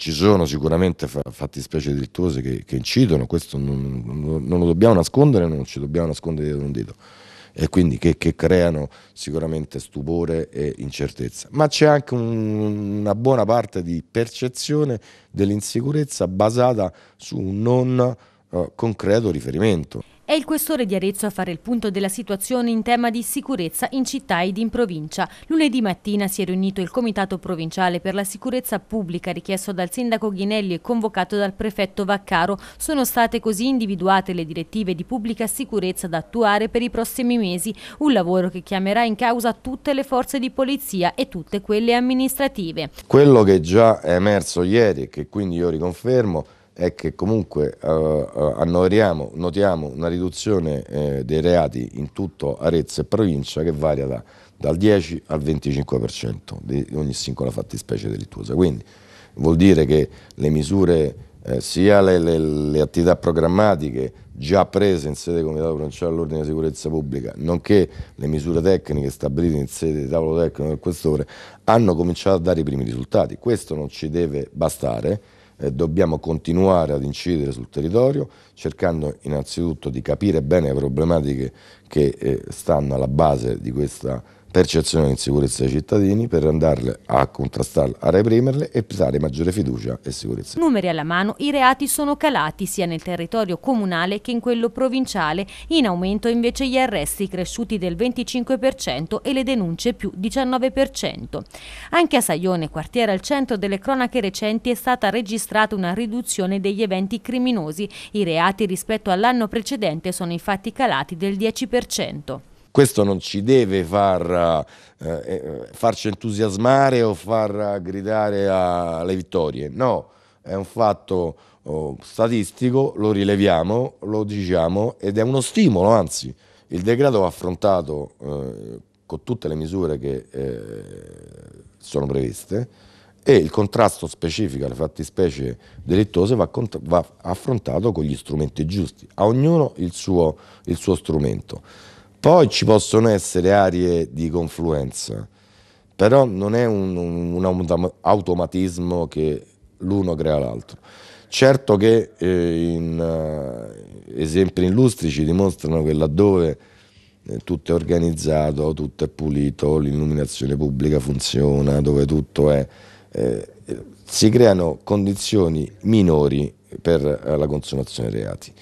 ci sono sicuramente fattispecie delittuose che, che incidono, questo non, non, non, lo dobbiamo nascondere, non ci dobbiamo nascondere dietro un dito e quindi che, che creano sicuramente stupore e incertezza. Ma c'è anche un, una buona parte di percezione dell'insicurezza basata su un non eh, concreto riferimento. È il questore di Arezzo a fare il punto della situazione in tema di sicurezza in città ed in provincia. Lunedì mattina si è riunito il Comitato Provinciale per la Sicurezza Pubblica richiesto dal sindaco Ghinelli e convocato dal prefetto Vaccaro. Sono state così individuate le direttive di pubblica sicurezza da attuare per i prossimi mesi, un lavoro che chiamerà in causa tutte le forze di polizia e tutte quelle amministrative. Quello che già è emerso ieri e che quindi io riconfermo è che comunque eh, eh, annoveriamo, notiamo una riduzione eh, dei reati in tutto Arezzo e provincia che varia da, dal 10 al 25% di ogni singola fattispecie delittuosa. Quindi vuol dire che le misure, eh, sia le, le, le, attività programmatiche già prese in sede Comitato Provinciale all'Ordine di Sicurezza Pubblica, nonché le misure tecniche stabilite in sede di tavolo tecnico del questore, hanno cominciato a dare i primi risultati. Questo non ci deve bastare eh, dobbiamo continuare ad incidere sul territorio cercando innanzitutto di capire bene le problematiche che eh, stanno alla base di questa percezione di insicurezza dei cittadini per andarle a contrastarle, a reprimerle e dare maggiore fiducia e sicurezza. Numeri alla mano, i reati sono calati sia nel territorio comunale che in quello provinciale, in aumento invece gli arresti cresciuti del 25% e le denunce più 19%. Anche a Saglione, quartiere al centro delle cronache recenti, è stata registrata una riduzione degli eventi criminosi. I reati rispetto all'anno precedente sono infatti calati del 10%. Questo non ci deve far, eh, eh farci entusiasmare o far gridare alle vittorie, no, è un fatto oh, statistico, lo rileviamo, lo diciamo ed è uno stimolo, anzi il degrado va affrontato eh, con tutte le misure che eh, sono previste e il contrasto specifico alle fattispecie delittose va, va, affrontato con gli strumenti giusti, a ognuno il suo, il suo strumento. Poi ci possono essere aree di confluenza, però non è un, un, un automatismo che l'uno crea l'altro. Certo che eh, in, eh, esempi illustri ci dimostrano che laddove eh, tutto è organizzato, tutto è pulito, l'illuminazione pubblica funziona, dove tutto è, eh, si creano condizioni minori per eh, la consumazione dei reati.